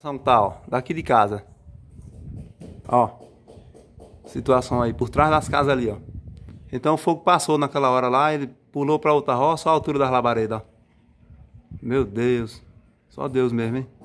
Santal, daqui de casa. Ó. Situação aí, por trás das casas ali, ó. Então o fogo passou naquela hora lá, ele pulou para outra roça, só a altura das labaredas, ó. Meu Deus. Só Deus mesmo, hein?